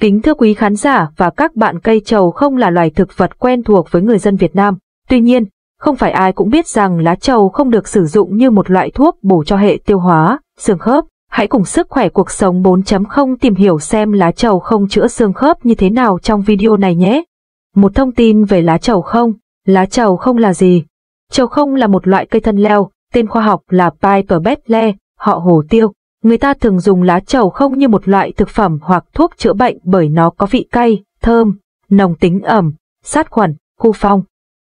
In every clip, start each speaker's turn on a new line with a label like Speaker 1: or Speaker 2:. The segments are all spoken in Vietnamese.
Speaker 1: Kính thưa quý khán giả và các bạn cây trầu không là loài thực vật quen thuộc với người dân Việt Nam. Tuy nhiên, không phải ai cũng biết rằng lá trầu không được sử dụng như một loại thuốc bổ cho hệ tiêu hóa, xương khớp. Hãy cùng sức khỏe cuộc sống 4.0 tìm hiểu xem lá trầu không chữa xương khớp như thế nào trong video này nhé. Một thông tin về lá trầu không. Lá trầu không là gì? Trầu không là một loại cây thân leo, tên khoa học là Piper betle, họ hồ tiêu. Người ta thường dùng lá trầu không như một loại thực phẩm hoặc thuốc chữa bệnh bởi nó có vị cay, thơm, nồng tính ẩm, sát khuẩn, khu phong.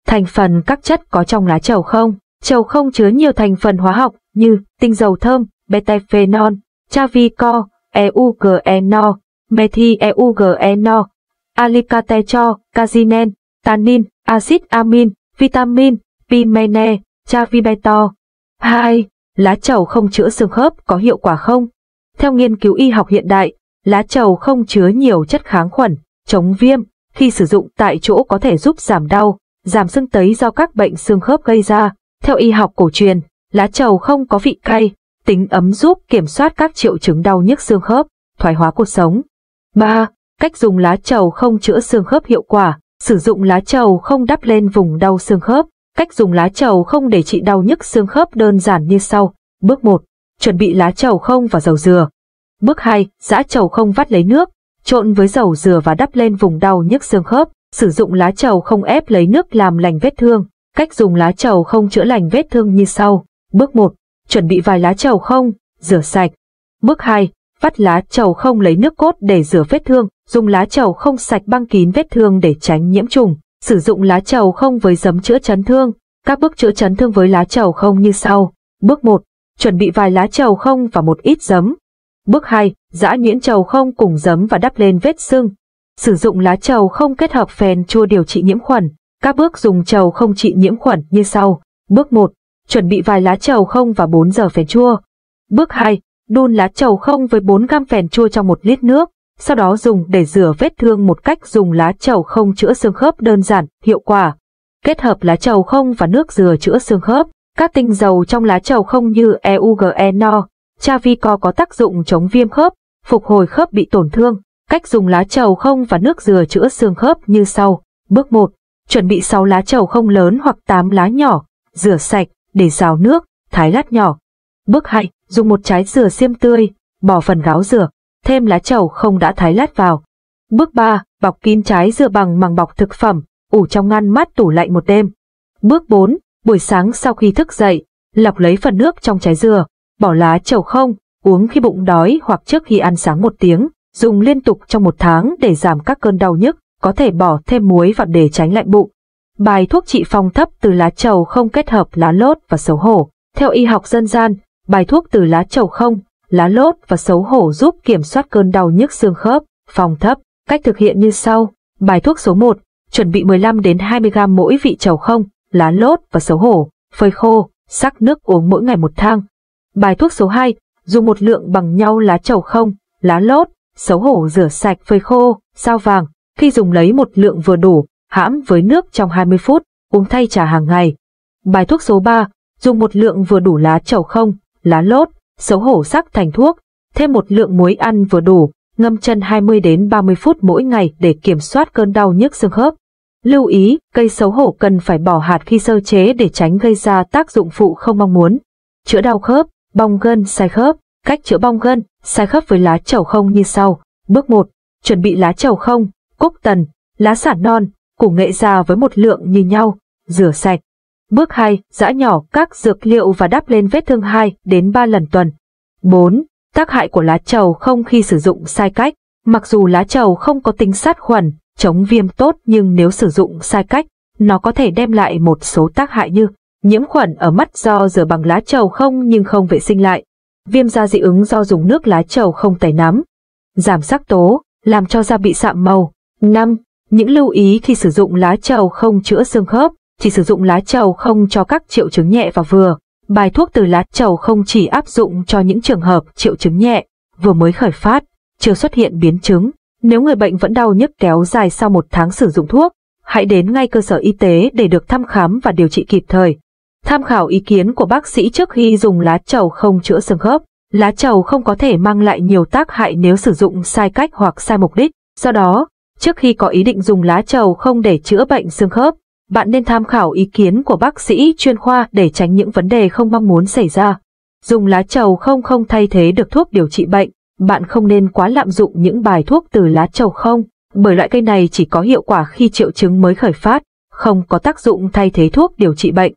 Speaker 1: Thành phần các chất có trong lá trầu không? Trầu không chứa nhiều thành phần hóa học như tinh dầu thơm, betaphenol, chavico, eugenol, methyleugenol, alicatecho, casinen, tannin, axit amin, vitamin, pimene, chavibeto. 2 lá trầu không chữa xương khớp có hiệu quả không? Theo nghiên cứu y học hiện đại, lá trầu không chứa nhiều chất kháng khuẩn, chống viêm, khi sử dụng tại chỗ có thể giúp giảm đau, giảm sưng tấy do các bệnh xương khớp gây ra. Theo y học cổ truyền, lá trầu không có vị cay, tính ấm giúp kiểm soát các triệu chứng đau nhức xương khớp, thoái hóa cuộc sống. 3. Cách dùng lá trầu không chữa xương khớp hiệu quả, sử dụng lá trầu không đắp lên vùng đau xương khớp. Cách dùng lá trầu không để trị đau nhức xương khớp đơn giản như sau. Bước 1. Chuẩn bị lá trầu không và dầu dừa. Bước 2. Giã trầu không vắt lấy nước, trộn với dầu dừa và đắp lên vùng đau nhức xương khớp. Sử dụng lá trầu không ép lấy nước làm lành vết thương. Cách dùng lá trầu không chữa lành vết thương như sau. Bước 1. Chuẩn bị vài lá trầu không, rửa sạch. Bước 2. Vắt lá trầu không lấy nước cốt để rửa vết thương, dùng lá trầu không sạch băng kín vết thương để tránh nhiễm trùng. Sử dụng lá trầu không với giấm chữa chấn thương. Các bước chữa chấn thương với lá trầu không như sau. Bước 1. Chuẩn bị vài lá trầu không và một ít giấm. Bước 2. Giã nhuyễn trầu không cùng giấm và đắp lên vết sưng. Sử dụng lá trầu không kết hợp phèn chua điều trị nhiễm khuẩn. Các bước dùng trầu không trị nhiễm khuẩn như sau. Bước 1. Chuẩn bị vài lá trầu không và 4 giờ phèn chua. Bước 2. Đun lá trầu không với 4 gam phèn chua trong 1 lít nước sau đó dùng để rửa vết thương một cách dùng lá trầu không chữa xương khớp đơn giản, hiệu quả. Kết hợp lá trầu không và nước dừa chữa xương khớp, các tinh dầu trong lá trầu không như EUGENO, Chavico có tác dụng chống viêm khớp, phục hồi khớp bị tổn thương. Cách dùng lá trầu không và nước dừa chữa xương khớp như sau. Bước 1. Chuẩn bị 6 lá trầu không lớn hoặc 8 lá nhỏ, rửa sạch, để rào nước, thái lát nhỏ. Bước 2. Dùng một trái dừa xiêm tươi, bỏ phần gáo dừa, thêm lá trầu không đã thái lát vào. Bước 3. Bọc kín trái dừa bằng màng bọc thực phẩm, ủ trong ngăn mát tủ lạnh một đêm. Bước 4. Buổi sáng sau khi thức dậy, lọc lấy phần nước trong trái dừa, bỏ lá trầu không, uống khi bụng đói hoặc trước khi ăn sáng một tiếng, dùng liên tục trong một tháng để giảm các cơn đau nhức, có thể bỏ thêm muối vào để tránh lạnh bụng. Bài thuốc trị phong thấp từ lá chầu không kết hợp lá lốt và xấu hổ. Theo y học dân gian, bài thuốc từ lá chầu không lá lốt và xấu hổ giúp kiểm soát cơn đau nhức xương khớp, phòng thấp. Cách thực hiện như sau. Bài thuốc số 1, chuẩn bị 15 đến 20 gram mỗi vị trầu không, lá lốt và xấu hổ, phơi khô, sắc nước uống mỗi ngày một thang. Bài thuốc số 2, dùng một lượng bằng nhau lá trầu không, lá lốt, xấu hổ rửa sạch phơi khô, sao vàng, khi dùng lấy một lượng vừa đủ, hãm với nước trong 20 phút, uống thay trà hàng ngày. Bài thuốc số 3, dùng một lượng vừa đủ lá trầu không, lá lốt, xấu hổ sắc thành thuốc, thêm một lượng muối ăn vừa đủ, ngâm chân 20 đến 30 phút mỗi ngày để kiểm soát cơn đau nhức xương khớp. Lưu ý, cây xấu hổ cần phải bỏ hạt khi sơ chế để tránh gây ra tác dụng phụ không mong muốn. Chữa đau khớp, bong gân sai khớp, cách chữa bong gân, sai khớp với lá trầu không như sau. Bước 1, chuẩn bị lá trầu không, cúc tần, lá sả non, củ nghệ già với một lượng như nhau, rửa sạch, Bước 2, giã nhỏ các dược liệu và đắp lên vết thương 2 đến 3 lần tuần. 4. Tác hại của lá trầu không khi sử dụng sai cách. Mặc dù lá trầu không có tính sát khuẩn, chống viêm tốt nhưng nếu sử dụng sai cách, nó có thể đem lại một số tác hại như nhiễm khuẩn ở mắt do rửa bằng lá trầu không nhưng không vệ sinh lại, viêm da dị ứng do dùng nước lá trầu không tẩy nắm, giảm sắc tố, làm cho da bị sạm màu. 5. Những lưu ý khi sử dụng lá trầu không chữa xương khớp chỉ sử dụng lá trầu không cho các triệu chứng nhẹ và vừa. Bài thuốc từ lá trầu không chỉ áp dụng cho những trường hợp triệu chứng nhẹ, vừa mới khởi phát, chưa xuất hiện biến chứng. Nếu người bệnh vẫn đau nhức kéo dài sau một tháng sử dụng thuốc, hãy đến ngay cơ sở y tế để được thăm khám và điều trị kịp thời. Tham khảo ý kiến của bác sĩ trước khi dùng lá trầu không chữa xương khớp. Lá trầu không có thể mang lại nhiều tác hại nếu sử dụng sai cách hoặc sai mục đích. Do đó, trước khi có ý định dùng lá trầu không để chữa bệnh xương khớp, bạn nên tham khảo ý kiến của bác sĩ chuyên khoa để tránh những vấn đề không mong muốn xảy ra. Dùng lá trầu không không thay thế được thuốc điều trị bệnh, bạn không nên quá lạm dụng những bài thuốc từ lá trầu không, bởi loại cây này chỉ có hiệu quả khi triệu chứng mới khởi phát, không có tác dụng thay thế thuốc điều trị bệnh.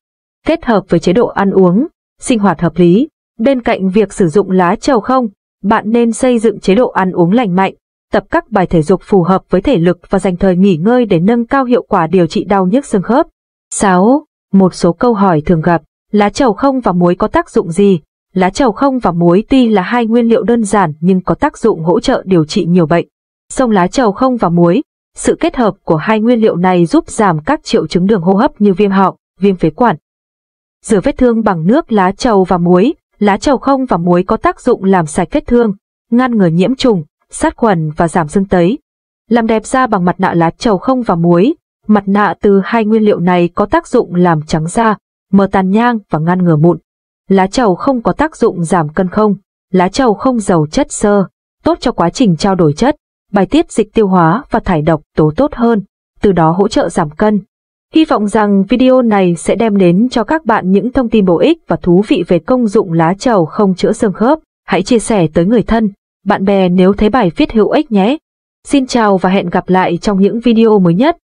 Speaker 1: Kết hợp với chế độ ăn uống, sinh hoạt hợp lý, bên cạnh việc sử dụng lá trầu không, bạn nên xây dựng chế độ ăn uống lành mạnh, tập các bài thể dục phù hợp với thể lực và dành thời nghỉ ngơi để nâng cao hiệu quả điều trị đau nhức xương khớp. 6. Một số câu hỏi thường gặp, lá trầu không và muối có tác dụng gì? Lá trầu không và muối tuy là hai nguyên liệu đơn giản nhưng có tác dụng hỗ trợ điều trị nhiều bệnh. Sông lá trầu không và muối, sự kết hợp của hai nguyên liệu này giúp giảm các triệu chứng đường hô hấp như viêm họng, viêm phế quản. Rửa vết thương bằng nước lá trầu và muối, lá trầu không và muối có tác dụng làm sạch vết thương, ngăn ngừa nhiễm trùng, sát khuẩn và giảm sưng tấy. Làm đẹp da bằng mặt nạ lá trầu không và muối, mặt nạ từ hai nguyên liệu này có tác dụng làm trắng da, mờ tàn nhang và ngăn ngừa mụn. Lá trầu không có tác dụng giảm cân không, lá trầu không giàu chất xơ, tốt cho quá trình trao đổi chất, bài tiết dịch tiêu hóa và thải độc tố tốt hơn, từ đó hỗ trợ giảm cân. Hy vọng rằng video này sẽ đem đến cho các bạn những thông tin bổ ích và thú vị về công dụng lá trầu không chữa xương khớp. Hãy chia sẻ tới người thân, bạn bè nếu thấy bài viết hữu ích nhé. Xin chào và hẹn gặp lại trong những video mới nhất.